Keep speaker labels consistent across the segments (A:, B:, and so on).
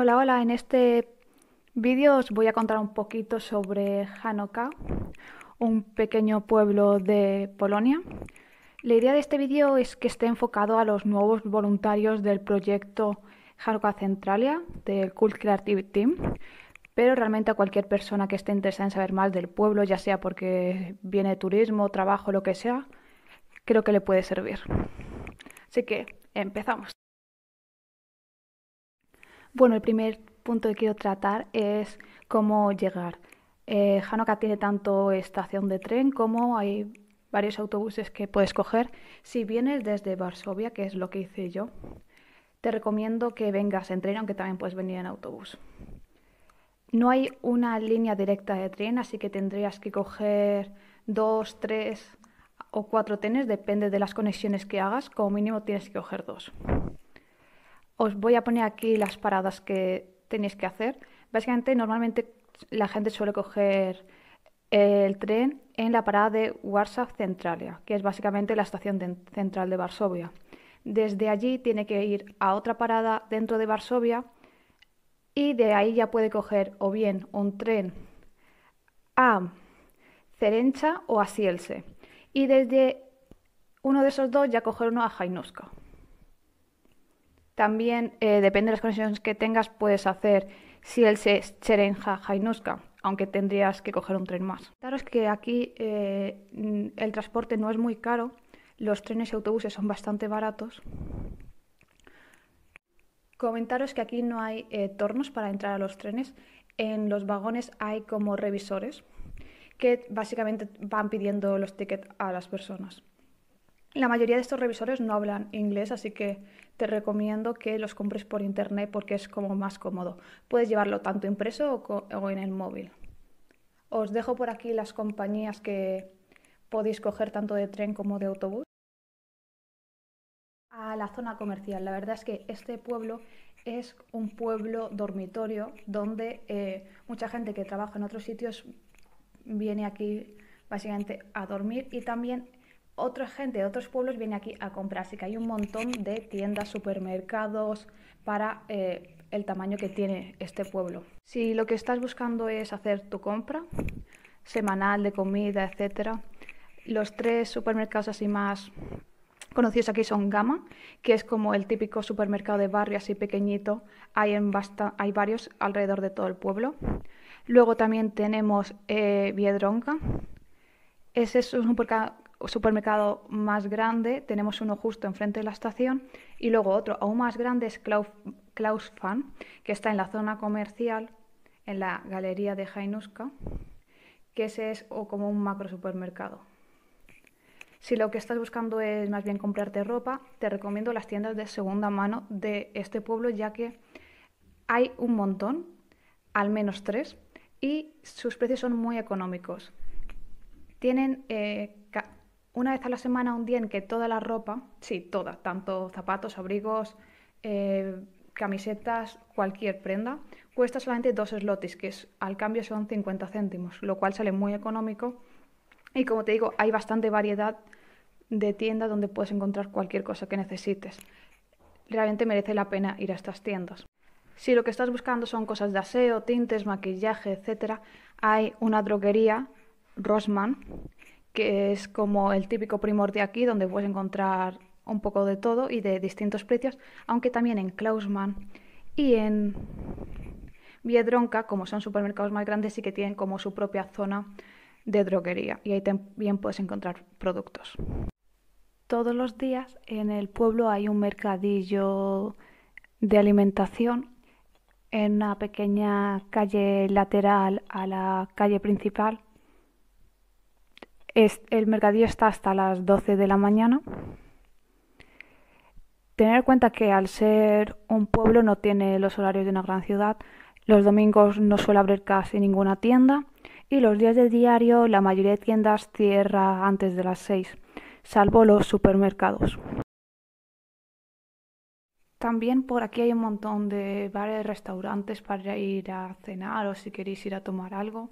A: Hola, hola, en este vídeo os voy a contar un poquito sobre Hanoka, un pequeño pueblo de Polonia. La idea de este vídeo es que esté enfocado a los nuevos voluntarios del proyecto Hanoka Centralia, del Cult Creative Team, pero realmente a cualquier persona que esté interesada en saber más del pueblo, ya sea porque viene turismo, trabajo, lo que sea, creo que le puede servir. Así que empezamos. Bueno, el primer punto que quiero tratar es cómo llegar. Eh, Hanoka tiene tanto estación de tren como hay varios autobuses que puedes coger. Si vienes desde Varsovia, que es lo que hice yo, te recomiendo que vengas en tren, aunque también puedes venir en autobús. No hay una línea directa de tren, así que tendrías que coger dos, tres o cuatro trenes, depende de las conexiones que hagas, como mínimo tienes que coger dos os voy a poner aquí las paradas que tenéis que hacer. Básicamente, normalmente la gente suele coger el tren en la parada de Warsaw Centralia, que es básicamente la estación central de Varsovia. Desde allí tiene que ir a otra parada dentro de Varsovia y de ahí ya puede coger o bien un tren a Cerencha o a Sielse. Y desde uno de esos dos ya coger uno a Jainuska. También, eh, depende de las conexiones que tengas, puedes hacer si se Cherenja, Jainuska, aunque tendrías que coger un tren más. Claro que aquí eh, el transporte no es muy caro, los trenes y autobuses son bastante baratos. Comentaros que aquí no hay eh, tornos para entrar a los trenes, en los vagones hay como revisores que básicamente van pidiendo los tickets a las personas. La mayoría de estos revisores no hablan inglés, así que te recomiendo que los compres por internet porque es como más cómodo. Puedes llevarlo tanto impreso o, en el móvil. Os dejo por aquí las compañías que podéis coger tanto de tren como de autobús. A la zona comercial. La verdad es que este pueblo es un pueblo dormitorio donde eh, mucha gente que trabaja en otros sitios viene aquí básicamente a dormir y también otra gente de otros pueblos viene aquí a comprar. Así que hay un montón de tiendas, supermercados para eh, el tamaño que tiene este pueblo. Si lo que estás buscando es hacer tu compra semanal de comida, etcétera, los tres supermercados así más conocidos aquí son Gama, que es como el típico supermercado de barrio así pequeñito. Hay, en basta hay varios alrededor de todo el pueblo. Luego también tenemos eh, Viedronca. Ese es un supermercado supermercado más grande, tenemos uno justo enfrente de la estación, y luego otro aún más grande es Klaus, Fan, que está en la zona comercial, en la galería de Jainuska, que ese es o como un macro supermercado. Si lo que estás buscando es más bien comprarte ropa, te recomiendo las tiendas de segunda mano de este pueblo, ya que hay un montón, al menos tres, y sus precios son muy económicos. Tienen eh, una vez a la semana, un día en que toda la ropa, sí, toda, tanto zapatos, abrigos, eh, camisetas, cualquier prenda, cuesta solamente dos slotis, que es, al cambio son 50 céntimos, lo cual sale muy económico. Y como te digo, hay bastante variedad de tiendas donde puedes encontrar cualquier cosa que necesites. Realmente merece la pena ir a estas tiendas. Si lo que estás buscando son cosas de aseo, tintes, maquillaje, etc., hay una droguería, Rosman, que es como el típico de aquí, donde puedes encontrar un poco de todo y de distintos precios, aunque también en Klausmann y en Viedronca, como son supermercados más grandes, sí que tienen como su propia zona de droguería y ahí también puedes encontrar productos. Todos los días en el pueblo hay un mercadillo de alimentación en una pequeña calle lateral a la calle principal el mercadillo está hasta las 12 de la mañana. Tener en cuenta que al ser un pueblo no tiene los horarios de una gran ciudad, los domingos no suele abrir casi ninguna tienda y los días de diario la mayoría de tiendas cierra antes de las 6, salvo los supermercados. También por aquí hay un montón de bares, y restaurantes para ir a cenar o si queréis ir a tomar algo.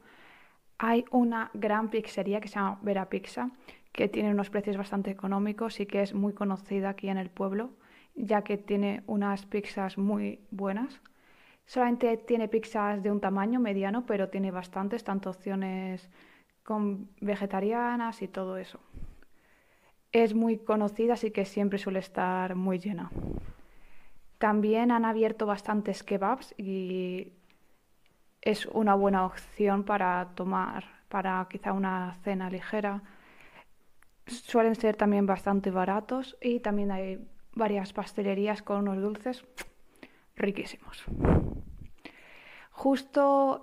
A: Hay una gran pizzería que se llama Vera Pizza, que tiene unos precios bastante económicos y que es muy conocida aquí en el pueblo, ya que tiene unas pizzas muy buenas. Solamente tiene pizzas de un tamaño mediano, pero tiene bastantes, tanto opciones con vegetarianas y todo eso. Es muy conocida, así que siempre suele estar muy llena. También han abierto bastantes kebabs y es una buena opción para tomar, para quizá una cena ligera. Suelen ser también bastante baratos y también hay varias pastelerías con unos dulces riquísimos. Justo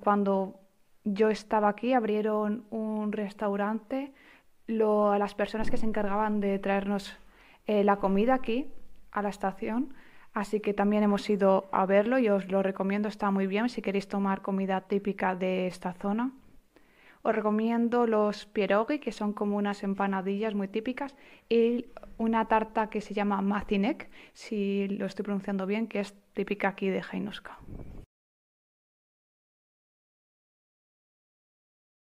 A: cuando yo estaba aquí abrieron un restaurante. Lo, a las personas que se encargaban de traernos eh, la comida aquí a la estación Así que también hemos ido a verlo y os lo recomiendo, está muy bien si queréis tomar comida típica de esta zona. Os recomiendo los pierogi, que son como unas empanadillas muy típicas, y una tarta que se llama macinek, si lo estoy pronunciando bien, que es típica aquí de Jainosca.